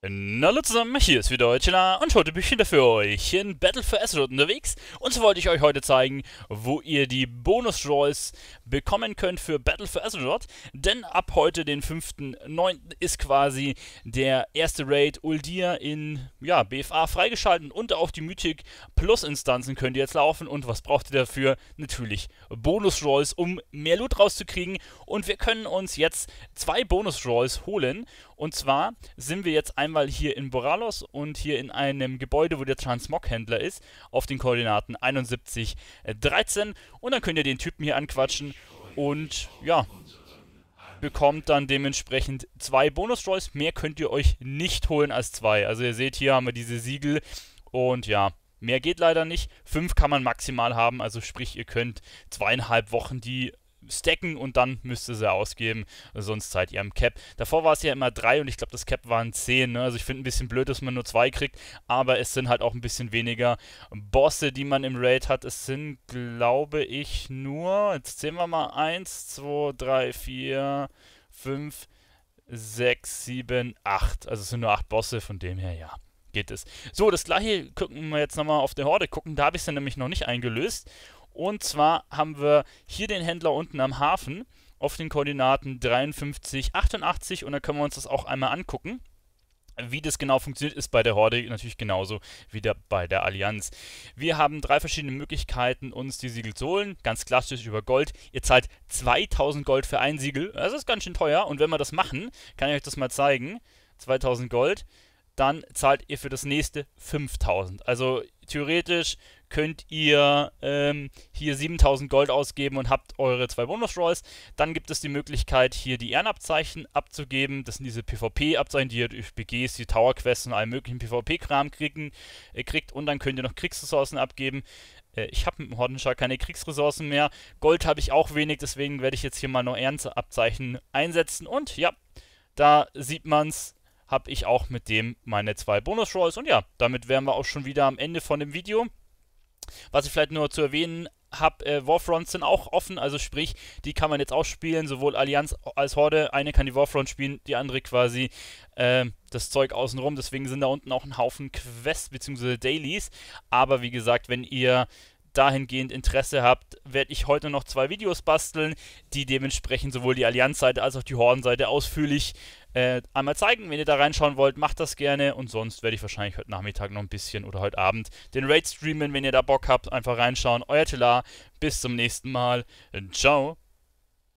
Hallo zusammen, hier ist wieder Chilla und heute bin ich wieder für euch in Battle for Azeroth unterwegs und so wollte ich euch heute zeigen, wo ihr die Bonus-Draws bekommen könnt für Battle for Azeroth, denn ab heute, den 5.9., ist quasi der erste Raid Uldir in ja, BFA freigeschaltet und auch die Mythic Plus-Instanzen könnt ihr jetzt laufen und was braucht ihr dafür? Natürlich Bonus-Draws, um mehr Loot rauszukriegen und wir können uns jetzt zwei Bonus-Draws holen und zwar sind wir jetzt einmal einmal hier in Boralos und hier in einem Gebäude, wo der Transmog-Händler ist, auf den Koordinaten 71, 13. Äh, und dann könnt ihr den Typen hier anquatschen und ja, bekommt dann dementsprechend zwei Bonus-Droids. Mehr könnt ihr euch nicht holen als zwei. Also ihr seht, hier haben wir diese Siegel und ja, mehr geht leider nicht. Fünf kann man maximal haben, also sprich, ihr könnt zweieinhalb Wochen die stacken und dann müsste sie ausgeben, sonst seid ihr am Cap. Davor war es ja immer 3 und ich glaube, das Cap waren 10. Ne? Also ich finde ein bisschen blöd, dass man nur 2 kriegt, aber es sind halt auch ein bisschen weniger Bosse, die man im Raid hat. Es sind, glaube ich, nur, jetzt zählen wir mal, 1, 2, 3, 4, 5, 6, 7, 8. Also es sind nur 8 Bosse, von dem her ja geht es. So, das gleiche gucken wir jetzt nochmal auf der Horde gucken, da habe ich es nämlich noch nicht eingelöst und zwar haben wir hier den Händler unten am Hafen auf den Koordinaten 53, 88 und da können wir uns das auch einmal angucken. Wie das genau funktioniert, ist bei der Horde natürlich genauso wie der, bei der Allianz. Wir haben drei verschiedene Möglichkeiten, uns die Siegel zu holen. Ganz klassisch über Gold. Ihr zahlt 2000 Gold für ein Siegel. Das ist ganz schön teuer. Und wenn wir das machen, kann ich euch das mal zeigen. 2000 Gold. Dann zahlt ihr für das nächste 5000. Also theoretisch könnt ihr ähm, hier 7000 Gold ausgeben und habt eure zwei Bonus Rolls. Dann gibt es die Möglichkeit, hier die Ehrenabzeichen abzugeben. Das sind diese PvP-Abzeichen, die ihr durch BGs, die Tower Quests und allen möglichen PvP-Kram äh, kriegt. Und dann könnt ihr noch Kriegsressourcen abgeben. Äh, ich habe mit dem Hordenschar keine Kriegsressourcen mehr. Gold habe ich auch wenig, deswegen werde ich jetzt hier mal noch Ehrenabzeichen einsetzen. Und ja, da sieht man es habe ich auch mit dem meine zwei Bonus-Rolls. Und ja, damit wären wir auch schon wieder am Ende von dem Video. Was ich vielleicht nur zu erwähnen habe, äh, Warfronts sind auch offen, also sprich, die kann man jetzt auch spielen, sowohl Allianz als Horde. Eine kann die Warfront spielen, die andere quasi äh, das Zeug außenrum. Deswegen sind da unten auch ein Haufen Quests bzw. Dailies. Aber wie gesagt, wenn ihr dahingehend Interesse habt, werde ich heute noch zwei Videos basteln, die dementsprechend sowohl die Allianz-Seite als auch die Horden-Seite ausführlich äh, einmal zeigen. Wenn ihr da reinschauen wollt, macht das gerne. Und sonst werde ich wahrscheinlich heute Nachmittag noch ein bisschen oder heute Abend den Raid streamen. Wenn ihr da Bock habt, einfach reinschauen. Euer Telar. Bis zum nächsten Mal. Ciao.